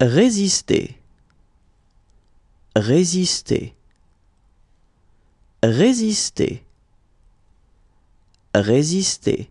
résister, résister, résister, résister.